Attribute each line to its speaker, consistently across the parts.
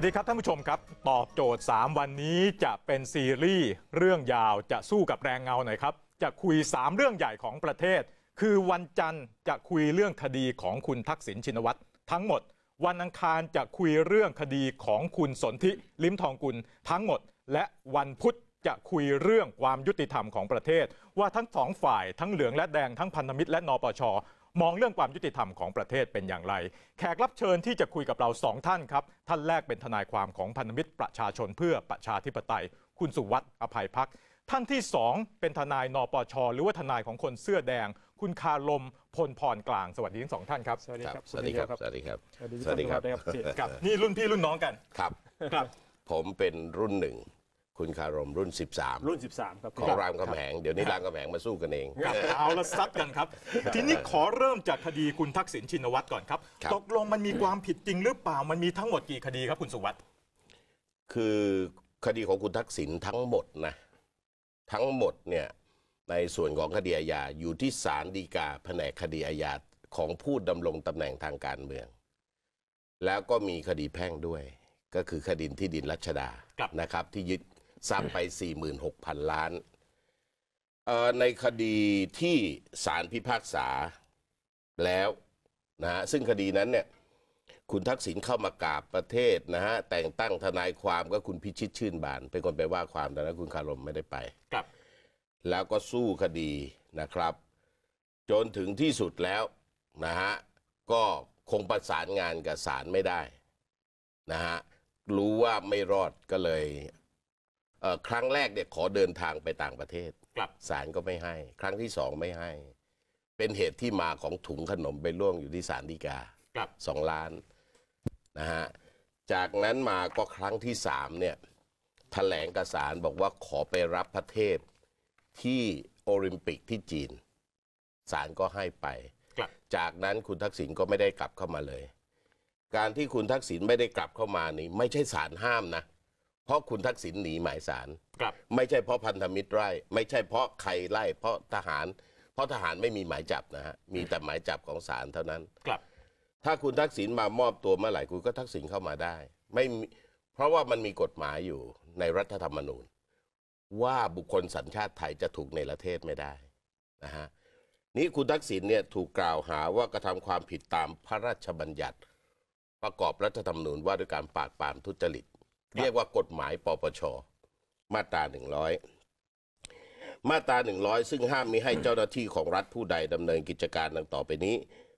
Speaker 1: วัสดีครับท่านผู้ชมครับ ตอบโจทย์ 3 วันนี้จะเป็นซีรีส์เรื่องยาวจะสู้กับแรงเงาหน่อยครับ จะคุย 3เรื่องใหญ่ของประเทศ คือวันจันทร์จะคุยเรื่องคดีของคุณทักษิณชินวัตรทั้งหมด วันอังคารจะคุยเรื่องคดีของคุณสนธิ ลิ้มทองกุลทั้งหมด และวันพุธจะคุยเรื่องความยุติธรรมของประเทศ ว่าทั้งสองฝ่ายทั้งเหลืองและแดงทั้งพันธมิตรและนปชมองเรื่องความยุติธรรมของประเทศเป็นอย่างไร แขกรับเชิญที่จะคุยกับเราสองท่านครับท่านแรกเป็นทนายความของพันธมิตรประชาชนเพื่อประชาธิปไตย คุณสุวัสด์อภัยพัก ท่านที่สองเป็นทนายนปชหรือว่าทนายของคนเสื้อแดง คุณคาลมพลพรกลางสวัสดีทั้งสองท่านครับสวัสดีครับสวัสดีครับสวัสดีครับสวัสดีครับนี่รุ่นพี่
Speaker 2: รุ่นน้องกันครับครับ ผมเป็นรุ่นหนึ่งคุณคารมรุ่น 13 รุ่น 13ครับขอรามกำแหงเดี๋ยวนี้รามกำแหงมาสู้กันเองเอาละซัด
Speaker 1: กันครับ ทีนี้ขอเริ่มจากคดีคุณทักษิณชินวัตรก่อนครับตกลงมันมีความผิดจริงหรือเปล่ามันมีทั้งหมดกี่คดีครับคุณสุวัตร
Speaker 2: คือคดีของคุณทักษิณทั้งหมดนะทั้งหมดเนี่ยในส่วนของคดีอาญาอยู่ที่ศาลฎีกาแผนกคดีอาญาของผู้ดำรงตำแหน่งทางการเมือง แล้วก็มีคดีแพ่งด้วย ก็คือคดีที่ดินรัชดานะครับที่ยึดสรัพงไป 46,000ล้าน ในคดีที่ศาลพิพากษาแล้วนะฮะซึ่งคดีนั้นเนี่ยคุณทักษิณเข้ามากราบประเทศนะฮะแต่งตั้งทนายความก็คุณพิชิตชื่นบานเป็นคนไปว่าความแต่นั้นคุณคารมไม่ได้ไป ครับ แล้วก็สู้คดีนะครับ จนถึงที่สุดแล้วนะฮะก็คงประสานงานกับศาลไม่ได้นะฮะรู้ว่าไม่รอดก็เลยครั้งแรกเนี่ยขอเดินทางไปต่างประเทศกลับศาลก็ไม่ให้ ครั้งที่สองไม่ให้ เป็นเหตุที่มาของถุงขนมไปล่วงอยู่ที่ศาลฎีกาับสองล้านนะฮะ จากนั้นมาก็ครั้งที่สามเนี่ยแถลงกับศาลบอกว่าขอไปรับพระเทพที่โอลิมปิกที่จีน ศาลก็ให้ไป จากนั้นคุณทักษิณก็ไม่ได้กลับเข้ามาเลย การที่คุณทักษิณไม่ได้กลับเข้ามานี่ไม่ใช่ศาลห้ามนะเพราะคุณทักษิณหนีหมายสารรไม่ใช่เพราะพันธมิตรไล่ไม่ใช่เพราะใครไล่เพราะทหารเพราะทหารไม่มีหมายจับนะฮะมีแต่หมายจับของศาลเท่านั้น ครับ ถ้าคุณทักษิณมามอบตัวเมื่อไหร่คุณก็ทักษิณเข้ามาได้ไม่มเพราะว่ามันมีกฎหมายอยู่ในรัฐธรรมนูญ ว่าบุคคลสัญชาติไทยจะถูกในประเทศไม่ได้นะฮะนี่คุณทักษิณเนี่ยถูกกล่าวหาว่ากระทำความผิดตามพระราชบัญญัติ ประกอบรัฐธรรมนูญว่าด้วยการปราบปรามทุจริตเรียกว่ากฎหมายปปช มาตราหนึ่งร้อยมาตราหนึ่งร้อยซึ่งห้ามมิให้เจ้าหน้าที่ของรัฐผู้ใดดำเนินกิจการดังต่อไปนี้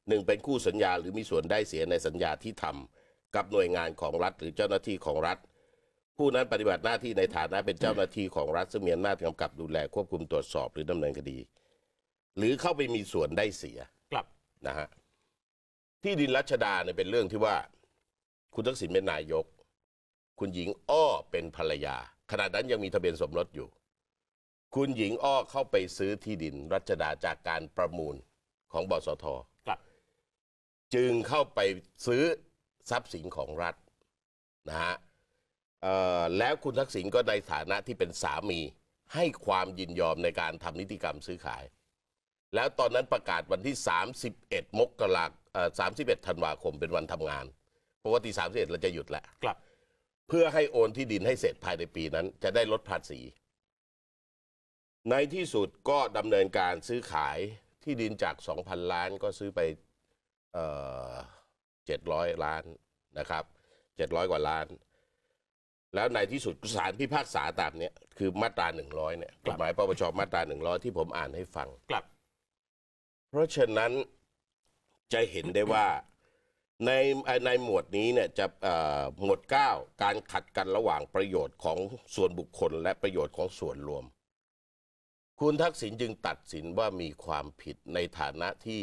Speaker 2: หนึ่งเป็นคู่สัญญาหรือมีส่วนได้เสียในสัญญาที่ทำกับหน่วยงานของรัฐหรือเจ้าหน้าที่ของรัฐ ผู้นั้นปฏิบัติหน้าที่ในฐานะเป็นเจ้าหน้าที่ของรัฐซึ่งมีอำนาจกำกับดูแลควบคุมตรวจสอบหรือดำเนินคดี หรือเข้าไปมีส่วนได้เสียครับนะฮะที่ดินรัชดาเนี่ยเป็นเรื่องที่ว่าคุณทักษิณเป็นนายกคุณหญิงอ้อเป็นภรรยาขณะนั้นยังมีทะเบียนสมรสอยู่ คุณหญิงอ้อเข้าไปซื้อที่ดินรัชดาจากการประมูลของบสทครับจึงเข้าไปซื้อทรัพย์สินของรัฐนะฮะแล้วคุณทักษิณก็ในฐานะที่เป็นสามีให้ความยินยอมในการทำนิติกรรมซื้อขาย แล้วตอนนั้นประกาศวันที่ 31 มกราคม31 ธันวาคมเป็นวันทำงานปกาติ31 เราจะหยุดแหละครับเพื่อให้โอนที่ดินให้เสร็จภายในปีนั้นจะได้ลดภาษี ในที่สุดก็ดำเนินการซื้อขายที่ดินจาก 2,000 ล้านก็ซื้อไปเจ็ดร้อยล้านนะครับเจ็ดร้อยกว่าล้าน แล้วในที่สุดศาลพิพากษาตามเนี้ยคือมาตราหนึ่งร้อยเนี่ยกฎหมายปปชมาตราหนึ่งร้อยที่ผมอ่านให้ฟังกลับ เพราะฉะนั้นจะเห็นได้ว่าในในหมวดนี้เนี่ยจะหมวด9การขัดกันระหว่างประโยชน์ของส่วนบุคคลและประโยชน์ของส่วนรวม คุณทักษิณจึงตัดสินว่ามีความผิดในฐานะที่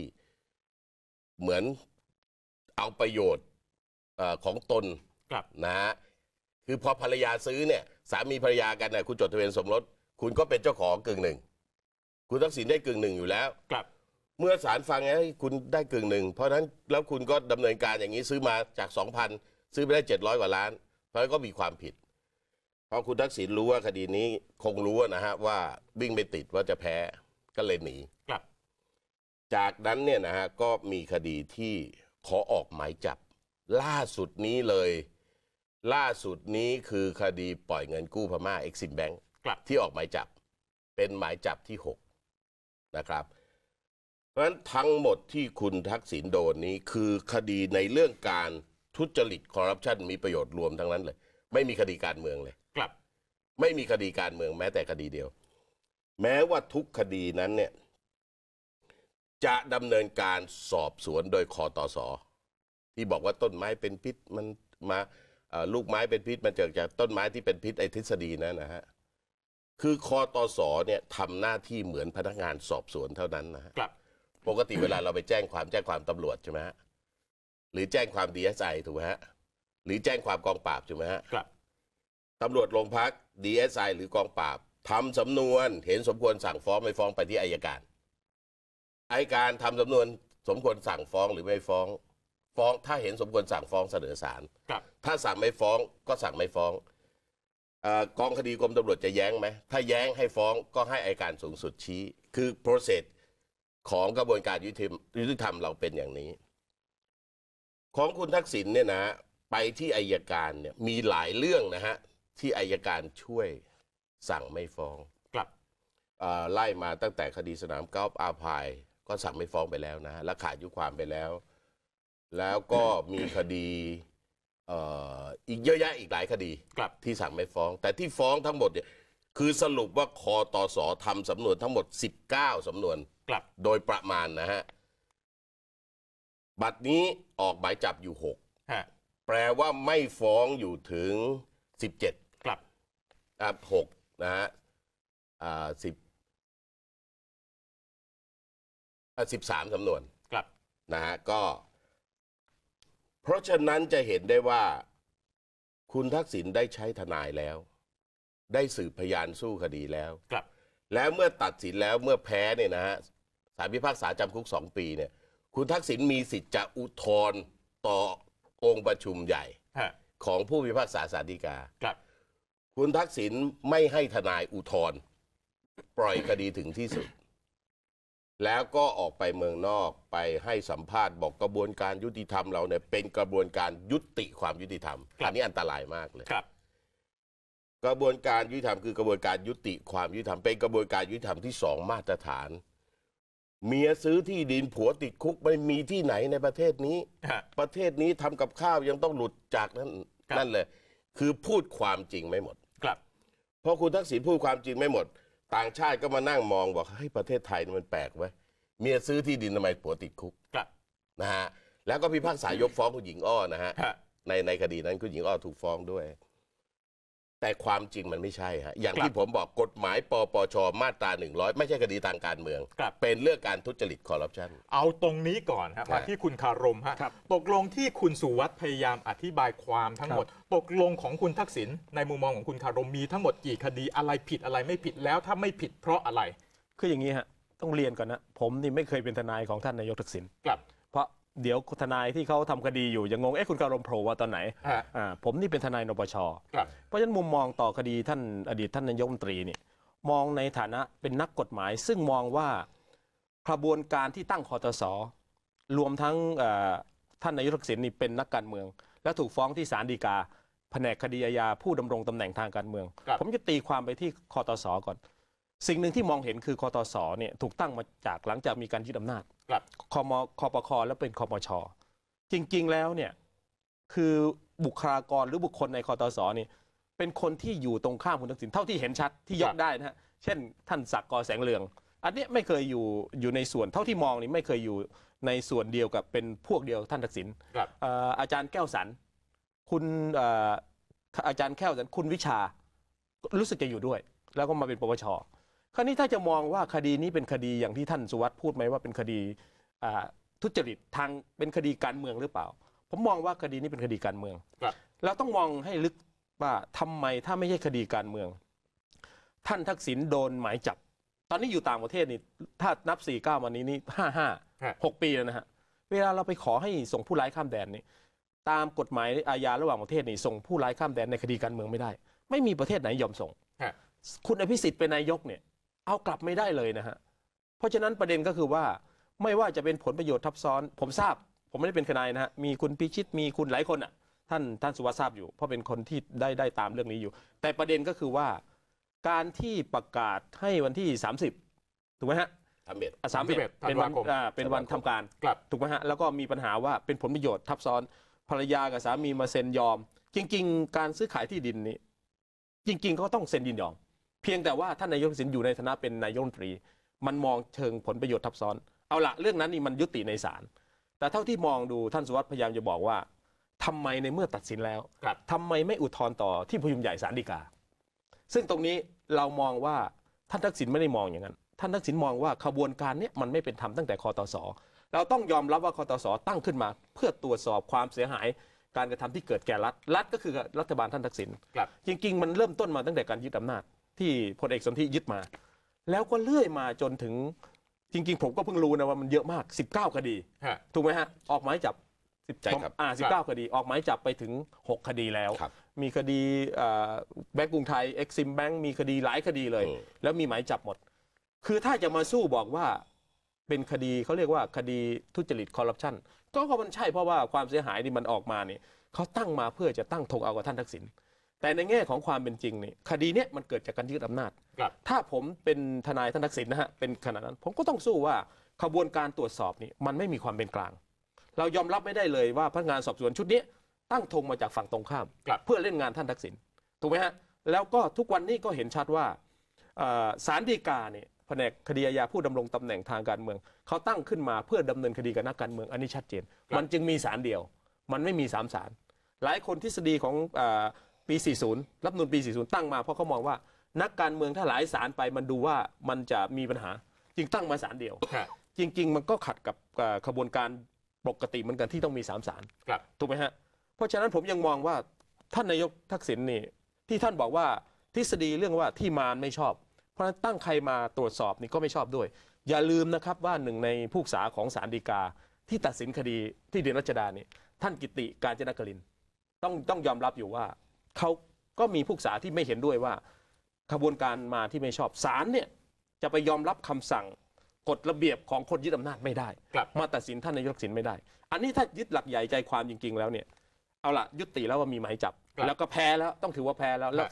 Speaker 2: เหมือนเอาประโยชน์ของตนนะฮะคือพอภรรยาซื้อเนี่ย สามีภรรยากันเนี่ยคุณจดทะเบียนสมรสคุณก็เป็นเจ้าของกึ่งหนึ่ง คุณทักษิณได้กึ่งหนึ่งอยู่แล้วครับเมื่อศาลฟังให้คุณได้กึ่งหนึ่งเพราะฉะนั้นแล้วคุณก็ดำเนินการอย่างนี้ซื้อมาจาก 2,000ซื้อไปได้ 700กว่าล้าน เพราะฉะนั้นก็มีความผิด เพราะคุณทักษิณรู้ว่าคดีนี้คงรู้นะฮะว่าวิ่งไม่ติดว่าจะแพ้ก็เลยหนี ครับ จากนั้นเนี่ยนะฮะก็มีคดีที่ขอออกหมายจับ ล่าสุดนี้เลย ล่าสุดนี้คือคดีปล่อยเงินกู้พม่าเอ็กซิมแบงก์ับที่ออกหมายจับ เป็นหมายจับที่6นะครับราะฉะนั้นทั้งหมดที่คุณทักษิณโดนนี้คือคดีในเรื่องการทุจริตคอร์รัปชันมีประโยชน์รวมทั้งนั้นเลย ไม่มีคดีการเมืองเลยครับ ไม่มีคดีการเมืองแม้แต่คดีเดียว แม้ว่าทุกคดีนั้นเนี่ย จะดำเนินการสอบสวนโดยคอตอสอที่บอกว่าต้นไม้เป็นพิษมันมาลูกไม้เป็นพิษมันเจอจากต้นไม้ที่เป็นพิษไอทฤษฎีนั่นนะฮะคือคอตอสอเนี่ยทำหน้าที่เหมือนพนักงานสอบสวนเท่านั้นนะครับปกติเวลาเราไปแจ้งความแจ้งความตำรวจใช่ไหมฮะหรือแจ้งความดีเอสไอถูกไหมฮะหรือแจ้งความกองปราบใช่ไหมฮะครับ ตำรวจโรงพักดีเอสไอหรือกองปราบทำสำนวนเห็นสมควรสั่งฟ้องไม่ฟ้องไปที่อายการอายการทำสำนวนสมควรสั่งฟ้องหรือไม่ฟ้อง ฟ้องถ้าเห็นสมควรสั่งฟ้องเสนอศาลครับถ้าสั่งไม่ฟ้องก็สั่งไม่ฟ้องกองคดีกรมตำรวจจะแย้งไหมถ้าแย้งให้ฟ้องก็ให้อายการสูงสุดชี้คือ p r o c e สของกระบวนการยุติธรรมเราเป็นอย่างนี้ ของคุณทักษิณเนี่ยนะ ไปที่อายการเนี่ยมีหลายเรื่องนะฮะที่อายการช่วยสั่งไม่ฟ้องกลับไล่มาตั้งแต่คดีสนามกอล์ฟอาภายก็สั่งไม่ฟ้องไปแล้วนะและขาดยุความไปแล้ว แล้วก็มีคดีอีกเยอะแยะอีกหลายคดีับที่สั่งไม่ฟ้อง แต่ที่ฟ้องทั้งหมดเนี่ย คือสรุปว่าคอตอสอทำสำนวนทั้งหมด19สำนวนครับโดยประมาณนะฮะบัตรนี้ออกหมายจับอยู่หกแปลว่าไม่ฟ้องอยู่ถึงสิบเจ็ดครับอกนะฮะ อ่าสิบอ่สามสำนวน ครับนะฮะก็ เพราะฉะนั้นจะเห็นได้ว่าคุณทักษิณได้ใช้ทนายแล้ว ได้สืบพยานสู้คดีแล้ว ครับ แล้วเมื่อตัดสินแล้วเมื่อแพ้เนี่ยนะฮะฐานพิพากษาจำคุกสองปีเนี่ย คุณทักษิณมีสิทธิ์จะอุทธรณ์ต่อองค์ประชุมใหญ่ ของผู้พิพากษาศาลฎีกาครับ คุณทักษิณไม่ให้ทนายอุทธรณ์ปล่อยคดีถึงที่สุด แล้วก็ออกไปเมืองนอกไปให้สัมภาษณ์บอกกระบวนการยุติธรรม เราเนี่ยเป็นกระบวนการยุติความยุติธรรมรอันนี้อันตรายมากเลยครับ กระบวนการยุติธรรมคือกระบวนการยุติความยุติธรรมเป็นกระบวนการยุติธรรมที่สองมาตรฐานเมียซื้อที่ดินผัวติดคุกไม่มีที่ไหนในประเทศนี้ ประเทศนี้ทำกับข้าวยังต้องหลุดจากนั่นนั่นเลย คือพูดความจริงไม่หมด ครับเพราะคุณทักษิณพูดความจริงไม่หมด ต่างชาติก็มานั่งมองบอกให้ประเทศไทยมันแปลกไว้เมียซื้อที่ดินทำไมผัวติดคุกครับนะฮะ แล้วก็พิพากษายกฟ้องคุณหญิงอ้อนะฮะ ในในคดีนั้นคุณหญิงอ้อถูกฟ้องด้วยแต่ความจริงมันไม่ใช่ฮะอย่างที่ผมบอกกฎหมายปปชมาตรา 100 ไม่ใช่คดีทางการเมืองเป็นเรื่องการทุจริตคอร์รัปชัน
Speaker 1: เอาตรงนี้ก่อนครับมาที่คุณคารมฮะตกลงที่คุณสุวัสด์พยายามอธิบายความทั้งหมด ตกลงของคุณทักษิณในมุมมองของคุณคารมมีทั้งหมดกี่ คดีอะไรผิดอะไรไม่ผิดแล้วถ้าไม่ผิดเพราะอะไร คืออย่างนี้ฮะต้อง
Speaker 3: เรียนก่อนนะ ผมนี่ไม่เคยเป็นทนายของท่านนายกทักษิณครับเดี๋ยวทนายที่เขาทำคดีอยู่ยังงง เอ๊ะ คุณการมโผล่มาตอนไหนอ่าผมนี่เป็นทนายนปชเพราะฉะนั้นมุมมองต่อคดีท่านอดีตท่านนายกรัฐมนตรีนี่มองในฐานะเป็นนักกฎหมายซึ่งมองว่ากระบวนการที่ตั้งคอตสรวมทั้งท่านนายกทักษิณนี่เป็นนักการเมือง และถูกฟ้องที่ศาลฎีกา แผนกคดีอาญาผู้ดำรงตำแหน่งทางการเมือง ผมจะตีความไปที่คอตสก่อนสิ่งหนึ่งที่มองเห็นคือคอตสเนี่ยถูกตั้งมาจากหลังจากมีการยึดอำนาจครับคมคอปค แล้วเป็นคอมชจริงๆ แล้วเนี่ยคือบุคลากรหรือบุคคลในคอตสเนี่ยเป็นคนที่อยู่ตรงข้ามคุณทักษิณเท่าที่เห็นชัดที่ยกได้นะฮะเช่น ท่านศักดิ์กอแสงเหลืองอันนี้ไม่เคยอยู่อยู่ในส่วนเท่าที่มองนี่ไม่เคยอยู่ในส่วนเดียวกับเป็นพวกเดียวท่านทักษิณอาจารย์แก้วสันคุณอาจารย์แก้วสันคุณวิชารู้สึกจะอยู่ด้วย แล้วก็มาเป็นปปชคราวนี้ถ้าจะมองว่าคดีนี้เป็นคดีอย่างที่ท่านสุวัสด์พูดไหมว่าเป็นคดีทุจริตทางเป็นคดีการเมืองหรือเปล่าผมมองว่าคดีนี้เป็นคดีการเมืองเราต้องมองให้ลึกว่าทำไมถ้าไม่ใช่คดีการเมือง ท่านทักษิณโดนหมายจับ ตอนนี้อยู่ต่างประเทศนี่ถ้านับ4ี่เก้าวันนี้นี่ห้าห้าหกปีแล้วนะฮะเวลาเราไปขอให้ส่งผู้ร้ายข้ามแดนนี่ตามกฎหมายอาญาระหว่างประเทศนี่ส่งผู้ร้ายข้ามแดนในคดีการเมืองไม่ได้ ไม่มีประเทศไหนยอมส่ง คุณอภิสิทธิ์เป็นนายกเนี่ยเอากลับไม่ได้เลยนะฮะเพราะฉะนั้นประเด็นก็คือว่าไม่ว่าจะเป็นผลประโยชน์ทับซ้อนผมทราบผมไม่ได้เป็นคนายนะฮะมีคุณพิชิตมีคุณหลายคนอ่ะท่านท่านสุวัสดิ์ทราบอยู่ เพราะเป็นคนที่ได้ได้ตามเรื่องนี้อยู่ แต่ประเด็นก็คือว่าการที่ประกาศให้วันที่ 30 ถูกไหมฮะสามเ็ดสามสิบเอ็ดเป็นวันเป็นวันทำการกลับถูกไหมฮะแล้วก็มีปัญหาว่าเป็นผลประโยชน์ทับซ้อนภรรยากับสามีมาเซ็นยอม จริง ๆ การซื้อขายที่ดินนี้ จริงๆก็ต้องเซ็นยินยอมเพียงแต่ว่าท่านนายกสินอยู่ในฐานะเป็นนายกรัฐมนตรี มันมองเชิงผลประโยชน์ทับซ้อนเอาละเรื่องนั้นนี่มันยุติในศาลแต่เท่าที่มองดูท่านสุวัสดิ์พยายามจะบอกว่า ทำไมในเมื่อตัดสินแล้วทำไมไม่อุทธรณ์ต่อที่ประชุมใหญ่ศาลฎีกาซึ่งตรงนี้เรามองว่าท่านทักษิณไม่ได้มองอย่างนั้นท่านทักษิณมองว่าขบวนการนี้มันไม่เป็นธรรมตั้งแต่คอตสเราต้องยอมรับว่าคอตสตั้งขึ้นมา เพื่อตรวจสอบความเสียหาย การกระทำที่เกิดแก่รัฐรัฐก็คือรัฐบาลท่านทักษิณจริง ๆมันเริ่มต้นมาตั้งแต่การยึดอานาจที่พลเอกสนธิยึดมา แล้วก็เลื่อยมาจนถึงจริงๆ ผมก็เพิ่งรู้นะว่ามันเยอะมาก 19 คดีถูกไหมฮะ ออกหมายจับสิบใครับอ่าเก้า19 คดี ออกหมายจับไปถึง 6 คดีแล้ว มีคดีแบงก์กรุงไทยเอ็กซิมแบงก์มีคดีหลายคดีเลย แล้วมีหมายจับหมด คือถ้าจะมาสู้บอกว่าเป็นคดีเขาเรียกว่าคดีทุจริตคอร์รัปชันก็มันใช่เพราะว่าความเสียหายนี่มันออกมาเนี่ยเขาตั้งมาเพื่อจะตั้งธงเอากับท่านทักษิณแต่ในแง่ของความเป็นจริงนี่คดีเนี้ยมันเกิดจากการยึดอำนาจถ้าผมเป็นทนายท่านทักษิณนะฮะเป็นขนาดนั้น ผมก็ต้องสู้ว่าขบวนการตรวจสอบนี่มันไม่มีความเป็นกลาง เรายอมรับไม่ได้เลยว่าพนักงานสอบสวนชุดนี้ ตั้งธงมาจากฝั่งตรงข้าม เพื่อเล่นงานท่านทักษิณถูกไหมฮะแล้วก็ทุกวันนี้ก็เห็นชัดว่าสารดีกาเนี่ยแผนกคดีอาญาผู้ดำรงตำแหน่งทางการเมืองเขาตั้งขึ้นมาเพื่อดำเนินคดีกับนักการเมืองอันนี้ชัดเจนมันจึงมีสารเดียว มันไม่มีสามสารหลายคนทฤษฎีของปี40รับนูนปี 40 ตั้งมา เพราะเขามองว่านักการเมือง ถ้าหลายสารไปมันดูว่ามันจะมีปัญหาจึงตั้งมาสารเดียวครับจริง ๆ มันก็ขัดกับขบวนการปกติเหมือนกันที่ต้องมีสามสารครับถูกไหมฮะเพราะฉะนั้นผมยังมองว่าท่านนายกทักษิณนี่ ที่ท่านบอกว่าทฤษฎีเรื่องว่าที่มารไม่ชอบเพราะฉะนั้นตั้งใครมาตรวจสอบนี่ก็ไม่ชอบด้วย อย่าลืมนะครับว่าหนึ่งในผู้ษาของสารดีกา ที่ตัดสินคดีที่เดือนรัชดาเนี่ยท่านกิติการจนกริน ต้องต้องยอมรับอยู่ว่าเขาก็มีผู้ศึกษาที่ไม่เห็นด้วยว่า ขบวนการมาที่ไม่ชอบศาลเนี่ย จะไปยอมรับคำสั่ง กฎระเบียบของคนยึดอำนาจไม่ได้ มาตัดสินท่านนายกสินไม่ได้ อันนี้ถ้ายึดหลักใหญ่ใจความจริงๆแล้วเนี่ย เอาละยุติแล้วว่ามีหมายจับ แล้วก็แพ้แล้วต้องถือว่าแพ้แล้วแล้ว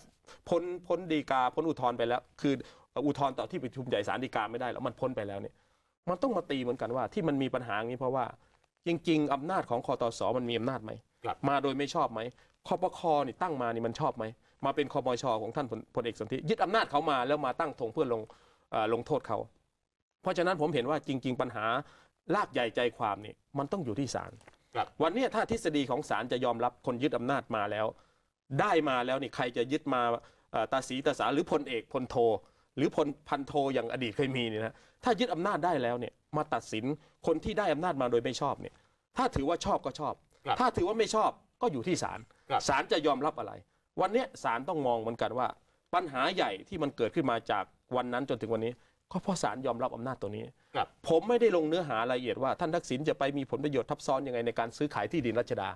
Speaker 3: พ้นพ้นดีกาพ้นอุทธรณ์ไปแล้ว คืออุทธรณ์ต่อที่ประชุมใหญ่ศาลฎีกาไม่ได้แล้วมันพ้นไปแล้วเนี่ย มันต้องมาตีเหมือนกันว่า ที่มันมีปัญหานี้เพราะว่าจริง ๆอำนาจของคอตสมันมีอำนาจไหมมาโดยไม่ชอบไหมคอปคอนี่ตั้งมานี่มันชอบไหม มาเป็นคอมอชอของท่านพลเอกสนธิยึดอำนาจเขามาแล้วมาตั้งธงเพื่อลงลงโทษเขา เพราะฉะนั้นผมเห็นว่าจริง ๆ ปัญหาลากใหญ่ใจความนี่มันต้องอยู่ที่ศาลวันนี้ถ้าทฤษฎีของศาลจะยอมรับคนยึดอำนาจมาแล้ว ได้มาแล้วนี่ใครจะยึดมาตาสีตาสา หรือพลเอกพลโท หรือพลพันโทอย่างอดีตเคยมีนี่นะถ้ายึดอำนาจได้แล้วเนี่ยมาตัดสินคนที่ได้อำนาจมาโดยไม่ชอบเนี่ยถ้าถือว่าชอบก็ชอบ ถ้าถือว่าไม่ชอบก็อยู่ที่ศาลศาลจะยอมรับอะไร วันนี้ศาลต้องมองเหมือนกันว่า ปัญหาใหญ่ที่มันเกิดขึ้นมาจากวันนั้นจนถึงวันนี้ก็เพราะศาลยอมรับอำนาจตัวนี้ ผมไม่ได้ลงเนื้อหารายละเอียดว่าท่านทักษิณจะไปมีผลประโยชน์ทับซ้อนยังไงในการซื้อขายที่ดินรัชดา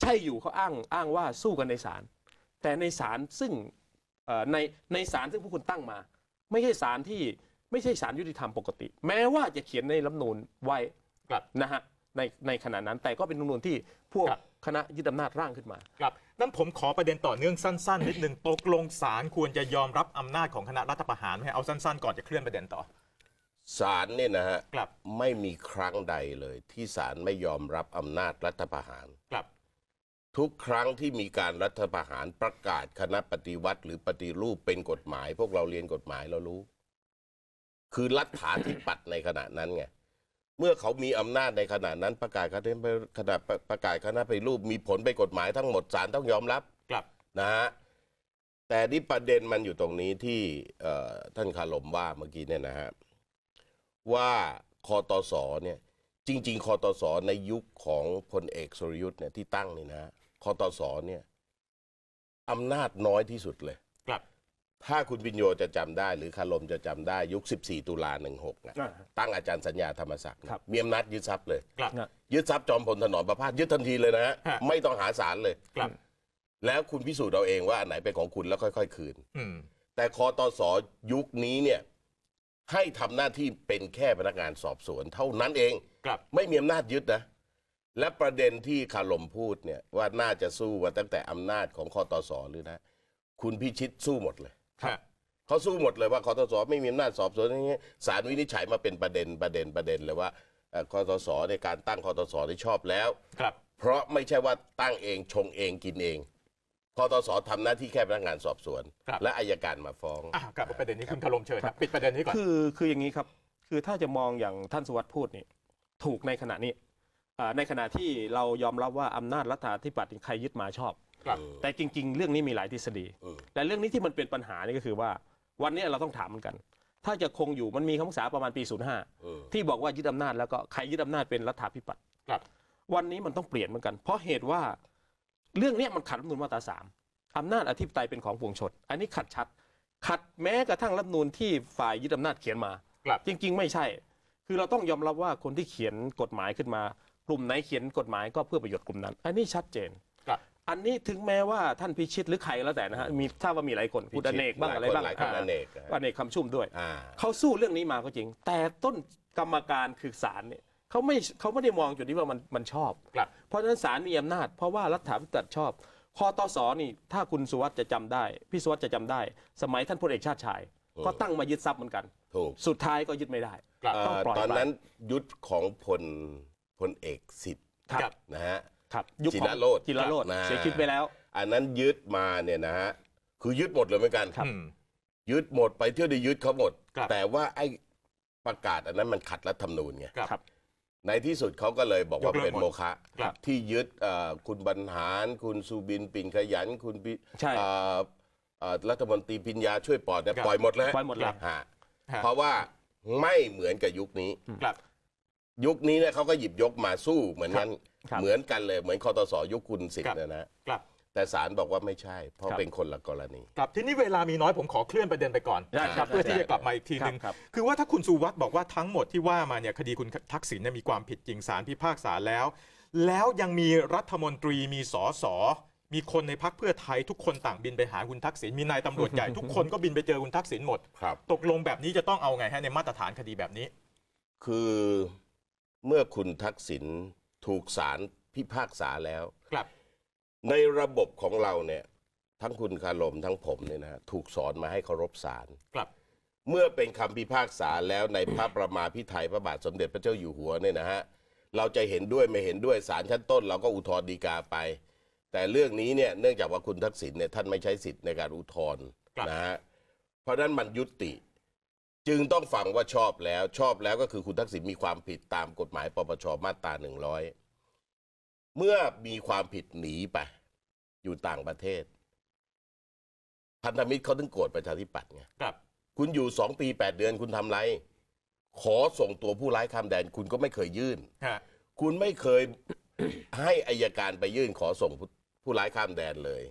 Speaker 3: ใช่อยู่เขาอ้างอ้างว่าสู้กันในศาล แต่ในศาลซึ่งในในศาลซึ่งผู้คุณตั้งมา ไม่ใช่ศาลที่ไม่ใช่ศาลยุติธรรมปกติ แม้ว่าจะเขียนในรัฐนูนไว้นะฮะในในขณะนั้น แต่ก็เป็นรัฐนูนที่
Speaker 1: พวกคณะยึดอำนาจร่างขึ้นมา ครับ นั้นผมขอประเด็นต่อเนื่องสั้นๆนิดหนึ่งตกลงศาลควรจะยอมรับอำนาจของคณะรัฐประหารไหมเอาสั้น ๆ ก่อนจะเคลื่อนประเด็นต่อ
Speaker 2: ศาลเนี่ยนะฮะ ครับ ไม่มีครั้งใดเลย ที่ศาลไม่ยอมรับอำนาจรัฐประหาร ครับ ทุกครั้งที่มีการรัฐประหารประกาศคณะปฏิวัติหรือปฏิรูปเป็นกฎหมาย พวกเราเรียนกฎหมายเรารู้ คือรัฐาที่ปัดในขณะนั้นไงเมื่อเขามีอำนาจในขณะนั้นประกาศคณะขณะประกาศคณะปรูปมีผลไปกฎหมายทั้งหมดศาลต้องยอมรับครับนะฮะแต่นี่ประเด็นมันอยู่ตรงนี้ที่ท่านคารมว่าเมื่อกี้เนี่ยนะฮะว่าคอตสเนี่ยจริง ๆคอตสในยุคของพลเอกสุรยุทธ์เนี่ยที่ตั้งนี่นะคอตสเนี่ยอำนาจน้อยที่สุดเลยถ้าคุณบินโยจะจำได้ หรือคารมจะจำได้ยุค 14 ตุลา16นะ่าฮะตั้งอาจารย์สัญญาธรรมศักดิ์มีอำนาจยึดทรัพย์เลยยึดทรัพย์จอมพลถนอมประพาสยึดทันทีเลยนะฮะไม่ต้องหาศาลเลยครับ แล้วคุณพิสูจน์เอาเองว่า อันไหนเป็นของคุณแล้วค่อยๆ คืน อืแต่คอตสยุคนี้เนี่ย ให้ทำหน้าที่เป็นแค่พนักงานสอบสวนเท่านั้นเอง ครับ ไม่มีอำนาจยึดนะ และประเด็นที่คารมพูดเนี่ย ว่าน่าจะสู้มาตั้งแต่อำนาจของคอตสหรือนะคุณพิชิตสู้หมดเลยเขาสู้หมดเลยว่าคอทศไม่มีอำนาจสอบสวนอย่างนี้สารวินิจฉัยมาเป็นประเด็นประเด็นประเด็นเลยว่าคอทศในการตั้งคอทศได้ชอบแล้วครับเพราะไม่ใช่ว่าตั้งเองชงเองกินเองคอทศทำหน้าที่แค่พนักงานสอบสวน และอายการมาฟ้องกับประเด็นนี้คุณคารมเชิ
Speaker 3: ญปิดประเด็นนี้ก่อนคือคืออย่างนี้ครับ คือถ้าจะมองอย่างท่านสุวัสด์พูดนี่ถูกในขณะนี้ในขณะที่เรายอมรับว่าอำนาจรัฐาธิปัตย์ใครยึดมาชอบับแต่จริงๆ เรื่องนี้มีหลายทฤษฎี แต่เรื่องนี้ที่มันเป็นปัญหานี่ก็คือว่า วันนี้เราต้องถามเหมือนกัน ถ้าจะคงอยู่มันมีคำสาประมาณปี05ที่บอกว่ายึดอำนาจแล้วก็ใครยึดอำนาจเป็นรัฐาภิปัตย์ วันนี้มันต้องเปลี่ยนเหมือนกัน เพราะเหตุว่า เรื่องนี้มันขัดรัฐมนุนมาตราสามอำนาจอธิปไตยเป็นของปวงชน อันนี้ขัดชัด ขัดแม้กระทั่งรัฐมนูลที่ฝ่ายยึดอำนาจเขียนมา จริงๆ ไม่ใช่ คือเราต้องยอมรับว่าคนที่เขียนกฎหมายขึ้นมากลุ่มไหนเขียนกฎหมายก็เพื่อประโยชน์กลุ่มนั้น อันนี้ชัดเจนอันนี้ถึงแม้ว่าท่านพิชิตหรือใครแล้วแต่นะฮะมีทราบว่ามีหลายคนพูดอเนกบ้างอะไรบ้างหลายคนอเนกอเนกคำชุ่มด้วยเขาสู้เรื่องนี้มาก็จริง แต่ต้นกรรมการคือศาลเนี่ยเขาไม่เขาไม่ได้มองจุดนี้ว่ามันมันชอบ เพราะฉะนั้นศาลมีอำนาจ เพราะว่ารัฐธรรมนูญตัดชอบคอตสนี่ถ้าคุณสุวัสด์จะจำได้พี่สุวัสด์จะจำได้ สมัยท่านพลเอกชาติชาย ก็ตั้งมายึดทรัพย์เหมือนกันถูกสุดท้ายก็ยึดไม่ได้ต้องปล่อยตอนนั้น
Speaker 2: ยุทธของพลพลเอกสิทธิ์นะฮะครับยุคิของโจิรโรดเสียชีวิตไปแล้ว อันนั้นยึดมาเนี่ยนะฮะคือยึดหมดเลยเหมือนกันครับยึดหมดไปเที่ยวได้ยึดเขาหมด แต่ว่าไอ้ประกาศอันนั้นมันขัดรัฐธรรมนูญไงครับในที่สุดเขาก็เลยบอกว่าเป็นโมฆะที่ยึดคุณบรรหาร คุณสุบินปิ่นขยัน คุณใช่รัฐมนตรีปิญญาช่วยปอดเนี่ยปล่อยหมดแล้วปล่อยหมดแล้ว เพราะว่าไม่เหมือนกับยุคนี้ครับยุคนี้เนี่ยเขาก็หยิบยกมาสู้เหมือนนั้นเหมือนกันเลยเหมือนคอตสยุคคุณสิทธิ์เนยนะแต่ศาลบอกว่าไม่ใช่เพราะรเป็นคนละกรณีค
Speaker 1: รับทีนี้เวลามีน้อยผมขอเคลื่อนประเด็นไปก่อนครับเพื่อที่จะกลับมาอีกทีหนึ่งคคือว่าถ้าคุณสุวัตบอกว่าทั้งหมดที่ว่ามาเนี่ยคดีคุณทักษิณเนี่ยมีความผิดจริงศาลพิพากษาแล้ว แล้วยังมีรัฐมนตรีมีสสมีคนในพักเพื่อไทยทุกคนต่างบินไปหาคุณทักษิณมีนายตำรวจใหญ่ทุกคนก็บินไปเจอคุณทักษิณหมด ตกลงแบบนี้จะต้องเอาไงฮะในมาตรฐานคดีแบบนี้
Speaker 2: คือเมื่อคุณทักษิณถูกศาลพิพากษาแล้วครับ ในระบบของเราเนี่ยทั้งคุณคารม ทั้งผมเนี่ยนะถูกสอนมาให้เคารพศาลครับ เมื่อเป็นคำพิพากษา แล้วในพระประมาพิไทยพระบาทสมเด็จพระเจ้าอยู่หัวเนี่ยนะฮะเราจะเห็นด้วยไม่เห็นด้วยศาลชั้นต้น เราก็อุทธรณ์ฎีกาไป แต่เรื่องนี้เนี่ยเนื่องจากว่าคุณทักษิณเนี่ยท่านไม่ใช้สิทธิ์ในการอุทธรณ์นะฮะเพราะฉะนั้นมันยุติจึงต้องฟังว่าชอบแล้วชอบแล้วก็คือคุณทักษิณมีความผิดตามกฎหมายปปช มาตราหนึ่งร้อยเมื่อมีความผิดหนีไปอยู่ต่างประเทศ พันธมิตรเขาถึงโกรธประชาธิปัตย์ไงครับคุณอยู่สองปีแปดเดือนคุณทำไร ขอส่งตัวผู้ร้ายข้ามแดน คุณก็ไม่เคยยื่นฮะคุณไม่เคยให้อายการไปยื่นขอส่งผู้ผู้ร้ายข้ามแดนเลย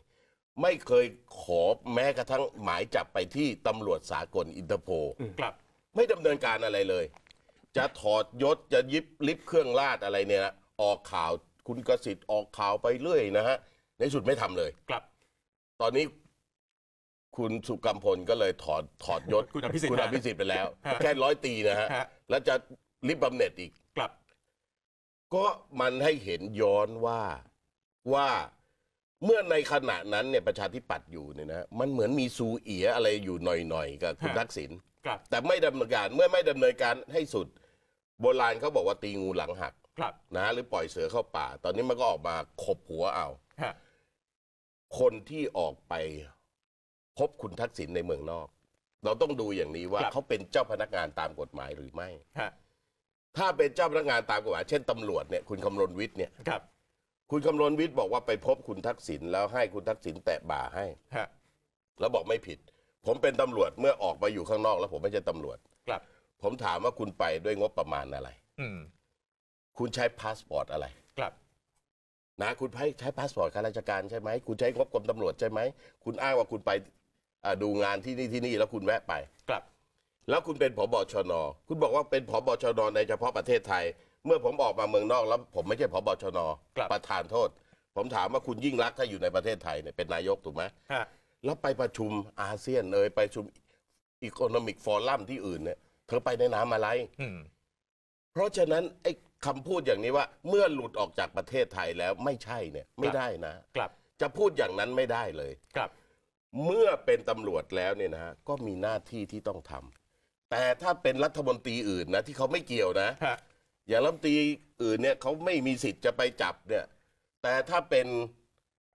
Speaker 2: ไม่เคยขอแม้กระทั่งหมายจับไปที่ตำรวจสากล อินเตอร์โพล ครับ ไม่ดำเนินการอะไรเลย จะถอดยศจะยิบลิฟเครื่องลาดอะไรเนี่ยออกข่าว คุณกสิทธิ์ออกข่าวไปเรื่อยนะฮะ ในสุดไม่ทำเลย ครับ ตอนนี้คุณสุกัมพลก็เลยถอดถอดยศ คุณอภิสิทธิ์คุณอภิสิทธิ์ไปแล้ว แค่ร้อยตีนะฮะ แล้วจะลิบบาเหน็จอีกกลับ ก็มันให้เห็นย้อนว่าว่าเมื่อในขณะนั้นเนี่ยประชาธิปัตย์อยู่เนี่ยนะ มันเหมือนมีซูเอียอะไรอยู่หน่อยๆกับคุณทักษิณแต่ไม่ดำเนินการเมื่อไม่ดำเนินการให้สุดโบราณเขาบอกว่าตีงูหลังหักนะ หรือปล่อยเสือเข้าป่า ตอนนี้มันก็ออกมาขบหัวเอาคนที่ออกไปพบคุณทักษิณในเมืองนอก เราต้องดูอย่างนี้ว่าเขาเป็นเจ้าพนักงานตามกฎหมายหรือไม่ถ้าเป็นเจ้าพนักงานตามกฎหมายเช่นตำรวจเนี่ยคุณคำรณวิทย์เนี่ยครับคุณคำนวณวิทย์บอกว่าไปพบคุณทักษิณแล้วให้คุณทักษิณแตะบ่าให้ฮะแล้วบอกไม่ผิด ผมเป็นตำรวจเมื่อออกมาอยู่ข้างนอก แล้วผมไม่ใช่ตำรวจ ครับ ผมถามว่าคุณไปด้วยงบประมาณอะไร อืม คุณใช้พาสปอร์ตอะไร ครับ นะคุณใช้พาสปอร์ตข้าราชการใช่ไหม คุณใช้งบกรมตำรวจใช่ไหม คุณอ้างว่าคุณไปดูงานที่นี่ที่นี่ แล้วคุณแวะไป ครับ แล้วคุณเป็นผบชนคุณบอกว่าเป็นผบชนในเฉพาะประเทศไทยเมื่อผมออกมาเมืองนอก แล้ว ผมไม่ใช่พบชนรประธานโทษ ผมถามว่าคุณยิ่งรักถ้าอยู่ในประเทศไทยเนี่ยเป็นนายกถูกไหมฮะแล้วไปประชุมอาเซียนเลยไปประชุมอีโคโนมิกฟอรัมที่อื่นเนี่ยเธอไปในนามอะไร อืมเพราะฉะนั้นไอ้คำพูดอย่างนี้ว่าเมื่อหลุดออกจากประเทศไทยแล้วไม่ใช่เนี่ย ไม่ได้นะครับจะพูดอย่างนั้นไม่ได้เลยครับเมื่อเป็นตำรวจแล้วเนี่ยนะฮะก็มีหน้าที่ที่ต้องทำแต่ถ้าเป็นรัฐมนตรีอื่นนะที่เขาไม่เกี่ยวนะอย่างรัฐมนตรีอื่นเนี่ยเขาไม่มีสิทธิ์จะไปจับเนี่ย แต่ถ้าเป็น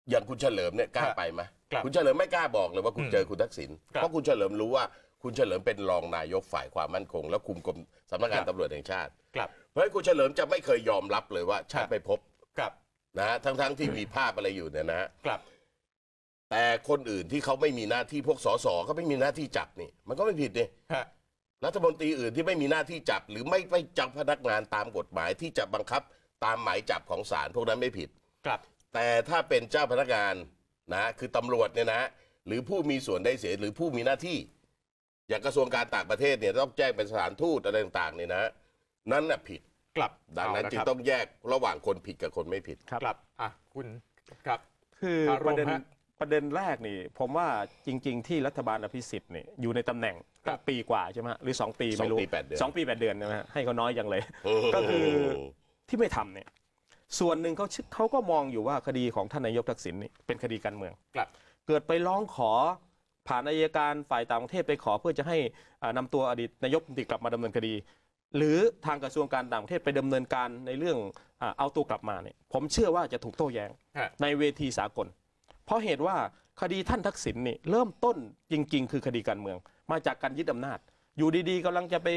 Speaker 2: อย่างคุณเฉลิมเนี่ยกล้าไปไหมคุณเฉลิมไม่กล้าบอกเลยว่าคุณเจอคุณทักษิณเพราะคุณเฉลิมรู้ว่าคุณเฉลิมเป็นรองนายกฝ่ายความมั่นคง และคุมกรมสำนักงานตำตำรวจแห่งชาติ ครับเพราะคุณเฉลิมจะไม่เคยยอมรับเลยว่าฉันไปพบครับนะทั้งๆที่มีภาพอะไรอยู่เนี่ยนะครับ แต่คนอื่นที่เขาไม่มีหน้าที่พวกสสเขาไม่มีหน้าที่จับนี่มันก็ไม่ผิดนี่รัฐมนตรีอื่นที่ไม่มีหน้าที่จับหรือไม่ไปจับพนักงานตามกฎหมายที่จะบังคับตามหมายจับของศาลพวกนั้นไม่ผิด ครับ แต่ถ้าเป็นเจ้าพนักงานนะ คือตำรวจเนี่ยนะ หรือผู้มีส่วนได้เสีย หรือผู้มีหน้าที่ อย่างกระทรวงการต่างประเทศเนี่ยต้องแจ้งเป็นสถานทูตอะไรต่างๆเนี่ยนะ นั่นน่ะผิดกลับดังนั้นจึงต้องแยกระหว่างคนผิดกับคนไม่ผิดครับ อ่ะ
Speaker 1: คุณครับ คื
Speaker 2: อประเด็น
Speaker 3: ประเด็นแรกนี่ผมว่าจริงๆที่รัฐบาลอภิสิทธิ์นี่อยู่ในตำแหน่งปีกว่าใช่ไหมหรือ 2 ปีไม่รู้สองปีแปดเดือนนะฮะให้เขาน้อยอย่างเลย ก็คือที่ไม่ทำเนี่ยส่วนหนึ่งเขาเขาก็มองอยู่ว่าคดีของท่านนายกทักษิณนี่เป็นคดีการเมือง เกิดไปร้องขอผ่านอายการฝ่ายต่างประเทศไปขอเพื่อจะให้นำตัวอดีตนายกติกลับมาดำเนินคดี หรือทางกระทรวงการต่างประเทศไปดำเนินการในเรื่องเอาตัวกลับมาเนี่ยผมเชื่อว่าจะถูกโต้แย้งในเวทีสากลเพราะเหตุว่า คดีท่านทักษิณนี่เริ่มต้นจริง ๆ คือคดีการเมือง มาจากการยึดอานาจ อยู่ดีๆ กำลังจะไป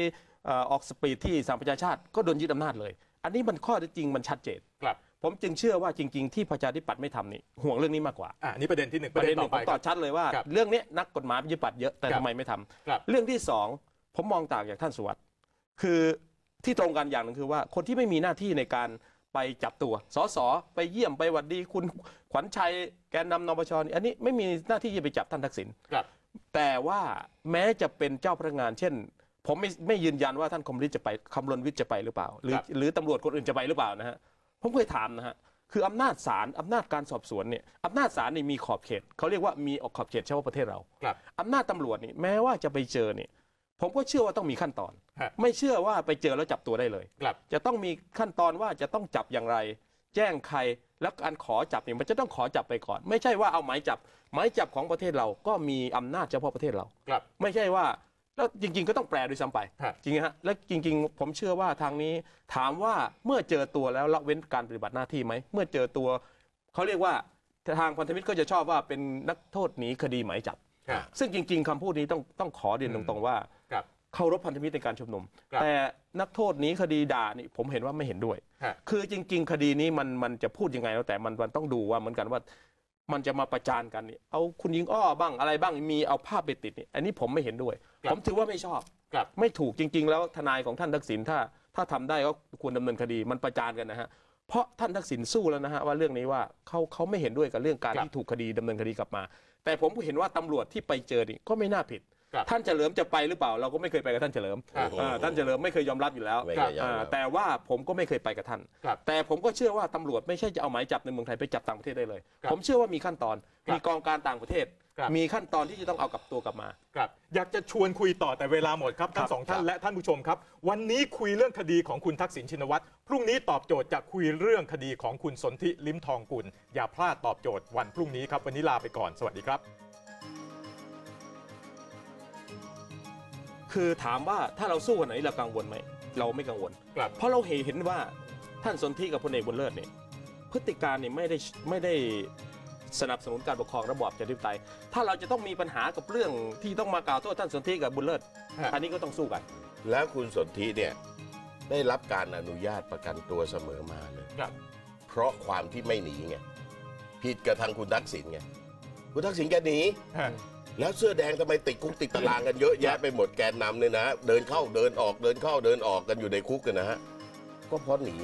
Speaker 3: ออกสปีดที่สามประชาชาติ ก็โดนยึดอานาจเลย อันนี้มันข้อทีจจริงมันชัดเจนครับ ผมจึงเชื่อว่าจริงๆที่ประชาธิปัตย์ไม่ทำนี่ห่วงเรื่องนี้มากกว่าอ่านี่ประเด็นที่หนึ่งประเด็นหนึ่องผมตอบชัดเลยว่า เรื่องนี้นักกฎหมายประชาธิปัตย์เยอะแต่ทำไมไม่ทำาเรื่องที่สองผมมองต่างจากท่านสุวัสด์คือที่ตรงกันอย่างหนึ่งคือว่าคนที่ไม่มีหน้าที่ในการไปจับตัว สส ไปเยี่ยมไปหวัดดีคุณขวัญชัย แกนนำนปช อันนี้ไม่มีหน้าที่จะไปจับท่านทักษิณแต่ว่าแม้จะเป็นเจ้าพนักงาน เช่น ผมไม่ไม่ยืนยันว่าท่านคมริจะไปคำรณวิทย์จะไปหรือเปล่า หรือหรือตำรวจคนอื่นจะไปหรือเปล่านะฮะ ผมเคยถามนะฮะ คืออำนาจศาลอำนาจการสอบสวนเนี่ยอำนาจศาลนี่มีขอบเขตเขาเรียกว่ามีออกขอบเขตเฉพาะประเทศเราอำนาจตำรวจนี่แม้ว่าจะไปเจอเนี่ยผมก็เชื่อว่าต้องมีขั้นตอน ไม่เชื่อว่าไปเจอแล้วจับตัวได้เลยจะต้องมีขั้นตอนว่าจะต้องจับอย่างไร แจ้งใครแล้วการขอจับเนี่ยมันจะต้องขอจับไปก่อน ไม่ใช่ว่าเอาหมายจับหมายจับของประเทศเราก็มีอำนาจเฉพาะประเทศเราไม่ใช่ว่าแล้วจริงๆ ก็ต้องแปลด้วยซ้ำไปจริงฮะแล้วจริงๆ ผมเชื่อว่าทางนี้ถามว่าเมื่อเจอตัวแล้วละเว้นการปฏิบัติหน้าที่ไหมเมื่อเจอตัวเขาเรียกว่าทางพันธมิตรก็จะชอบว่าเป็นนักโทษหนีคดีหมายจับ ซึ่งจริง ๆ คำพูดนี้ต้องต้องขอเรียนตรงๆว่าเคารพพันธมิตรในการชุมนุมแต่นักโทษนี้คดีด่านี่ผมเห็นว่าไม่เห็นด้วย คือจริง ๆ คดีนี้มันมันจะพูดยังไง แล้วแต่มันมันต้องดูว่าเหมือนกันว่ามันจะมาประจานกันนี่เอาคุณยิงอ้อบ้างอะไรบ้างมีเอาภาพไปติดนี่อันนี้ผมไม่เห็นด้วย ผมถือว่าไม่ชอบไม่ถูกจริง ๆ แล้วทนายของท่านทักษิณถ้า ถ้าทำได้ก็ควรดำเนินคดีมันประจานกันนะฮะเพราะท่านทักษิณสู้แล้วนะฮะว่าเรื่องนี้ว่าเขาเขาไม่เห็นด้วยกับเรื่องการรที่ถูกคดีดำเนินคดีกลับมา แต่ผมเห็นว่าตำรวจที่ไปเจอนี่ก็ไม่น่าผิดท่านเฉลิมจะไปหรือเปล่าเราก็ไม่เคยไปกับท่านเฉลิม ท่านเฉลิม ไม่เคยยอมรับอยู่แล้ว แต่ว่าผมก็ไม่เคยไปกับท่าน แต่ผมก็เชื่อว่าตำรวจไม่ใช่จะเอาหมายจับในเมืองไทย ไปจับต่างประเทศได้เลย ผมเชื่อว่ามีขั้นตอน มีกองการต่างประเทศ มีขั้นตอนที่จะต้องเอากลับตัว
Speaker 1: กลับมาครับ อยากจะชวนคุยต่อแต่เวลาหมดครับทั้งสองท่านและท่านผู้ชมครับ วันนี้คุยเรื่องคดีของคุณทักษิณชินวัตรพรุ่งนี้ตอบโจทย์จะคุยเรื่องคดีของคุณสนธิลิ้มทองกุลอย่าพลาดตอบโจทย์วันพรุ่งนี้ครับวันนี้ลาไปก่อนสวัสดีครับคือถามว่าถ้าเราสู้กันไหนเรากังวลไหมเรา
Speaker 3: ไม่กังวลเพราะเราเห็นว่าท่านสนธิกับพลเอกบุญเลิศเนี่ยพฤติการเนี่ยไม่ได้ไม่ได้สนับสนุนการปกครองระบอบประชาธิปไตยถ้าเราจะต้องมีปัญหากับเรื่องที่ต้องมากล่าวโทษท่านสนธิกับบุญเลิศ อันนี้ก็ต้องสู้กัน
Speaker 2: แล้วคุณสนธิเนี่ยได้รับการอนุญาตประกันตัวเสมอมาเลยเพราะความที่ไม่หนีไงผิดกับทางคุณทักษิณไงคุณทักษิณแกหนีแล้วเสื้อแดงทำไมติดคุกติดตารางกันเยอะแยะไปหมดแกนนำเลยนะ เดินเข้าเดินออกเดินเข้าเดินออกกันอยู่ในคุกกันนะฮะก็เพราะหนี